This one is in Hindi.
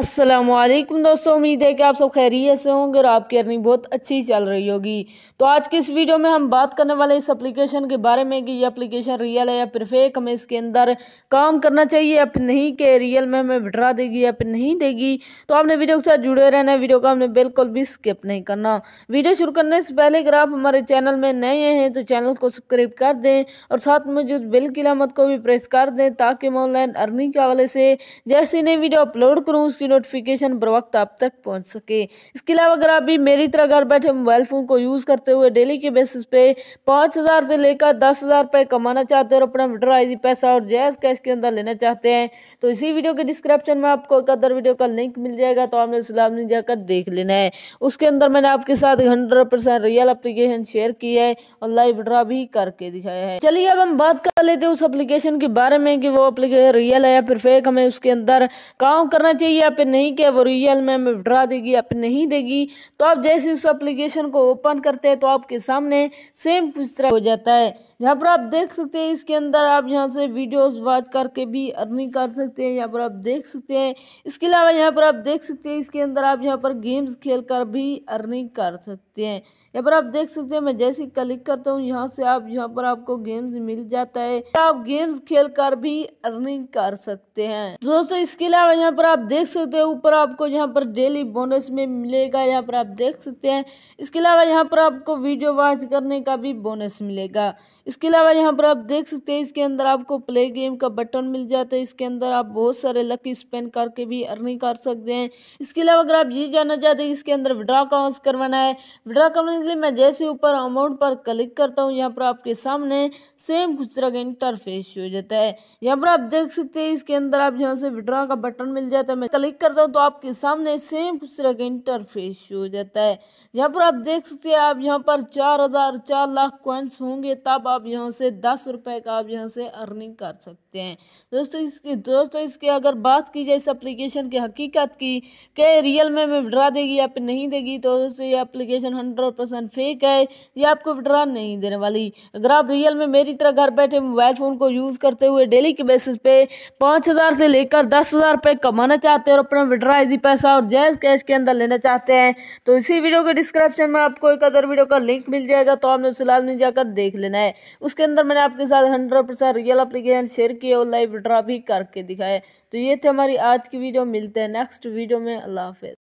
असलम दोस्तों उम्मीद है कि आप सब खैरियत से होंगे और आपकी अर्निंग बहुत अच्छी चल रही होगी तो आज के इस वीडियो में हम बात करने वाले इस एप्लीकेशन के बारे में कि ये एप्लीकेशन रियल है या फिर फेक हमें इसके अंदर काम करना चाहिए या फिर नहीं कि रियल में हमें विड्रा देगी या फिर नहीं देगी तो आपने वीडियो के साथ जुड़े रहना है वीडियो का हमने बिल्कुल भी स्किप नहीं करना वीडियो शुरू करने से पहले अगर आप हमारे चैनल में नए हैं तो चैनल को सब्सक्राइब कर दें और साथ में बिल की लामत को भी प्रेस कर दें ताकि मैं ऑनलाइन अर्निंग के हवाले से जैसे नई वीडियो अपलोड करूँ उसकी नोटिफिकेशन बर वक्त आप तक पहुंच सके इसके अलावा अगर आप भी मेरी तरह घर बैठे मोबाइल फ़ोन को यूज़ करते हुए डेली के बेसिस पे पाँच हज़ार से लेकर दस हज़ार रुपये कमाना चाहते हैं और अपना विड्राइजी पैसा और जैस कैश के अंदर लेना चाहते हैं तो इसी वीडियो के डिस्क्रिप्शन में आपको एक अदर वीडियो का लिंक मिल जाएगा तो आपने उसे लाभ जाकर देख लेना है उसके अंदर मैंने आपके साथ hundred percent real application share की है और लाइव विड्रा भी करके दिखाया है चलिए अब हम बात कर लेते हैं उस अप्लीकेशन के बारे में कि वो अप्लीकेशन रियल है या फिर फेक हमें उसके अंदर काम करना चाहिए या पे नहीं किया वो रियल में विड्रा देगी या नहीं देगी तो आप जैसे उस एप्लीकेशन को ओपन करते हैं तो आपके सामने सेम कुछ तरह हो जाता है यहाँ पर आप देख सकते हैं इसके अंदर आप यहाँ से वीडियोस वॉच करके भी अर्निंग कर सकते हैं यहाँ पर आप देख सकते हैं इसके अलावा यहाँ पर आप देख सकते हैं इसके अंदर आप यहाँ पर गेम्स खेल कर भी अर्निंग कर सकते हैं यहाँ पर आप देख सकते हैं मैं जैसे क्लिक करता हूँ यहाँ से आप यहाँ पर आपको गेम्स मिल जाता है आप गेम्स खेल कर भी अर्निंग कर सकते हैं दोस्तों इसके अलावा यहाँ पर आप देख सकते हैं ऊपर आपको यहाँ पर डेली बोनस में मिलेगा यहाँ पर आप देख सकते हैं इसके अलावा यहाँ पर आपको वीडियो वॉच करने का भी बोनस मिलेगा इसके अलावा यहाँ पर आप देख सकते हैं इसके अंदर आपको प्ले गेम का बटन मिल जाता है इसके अंदर आप बहुत सारे लकी स्पेन करके भी अर्निंग कर सकते हैं इसके अलावा अगर आप ये जानना चाहते हैं इसके अंदर विड्रा काउंस करवाना है विड्रा करवाने के लिए मैं जैसे ऊपर अमाउंट पर क्लिक करता हूँ यहाँ पर आपके सामने सेम कुछ तरह का इंटरफेस हो जाता है यहाँ पर आप देख सकते हैं इसके अंदर आप यहाँ से विड्रा का बटन मिल जाता है मैं क्लिक करता हूँ तो आपके सामने सेम कुछ तरह का इंटरफेस हो जाता है यहाँ पर आप देख सकते हैं आप यहाँ पर चार हजार चार लाख क्वेंस होंगे तब आप आप यहाँ से दस रुपये का आप यहाँ से अर्निंग कर सकते हैं दोस्तों इसके दोस्तों इसके अगर बात की जाए इस एप्लीकेशन की हकीकत की कि रियल में विड्रा देगी या फिर नहीं देगी तो दोस्तों ये एप्लीकेशन हंड्रेड परसेंट फेक है ये आपको विड्रा नहीं देने वाली अगर आप रियल में मेरी तरह घर बैठे मोबाइल फ़ोन को यूज़ करते हुए डेली के बेसिस पे पाँच हज़ार से लेकर दस हज़ार रुपये कमाना चाहते हैं और अपना विड्रा इजी पैसा और जैज कैश के अंदर लेना चाहते हैं तो इसी वीडियो के डिस्क्रिप्शन में आपको एक अदर वीडियो का लिंक मिल जाएगा तो आपने उसे लाजमी जाकर देख लेना है उसके अंदर मैंने आपके साथ hundred percent real application share किया और लाइव ड्रा भी करके दिखाया तो ये थे हमारी आज की वीडियो मिलते हैं नेक्स्ट वीडियो में अल्लाह हाफिज़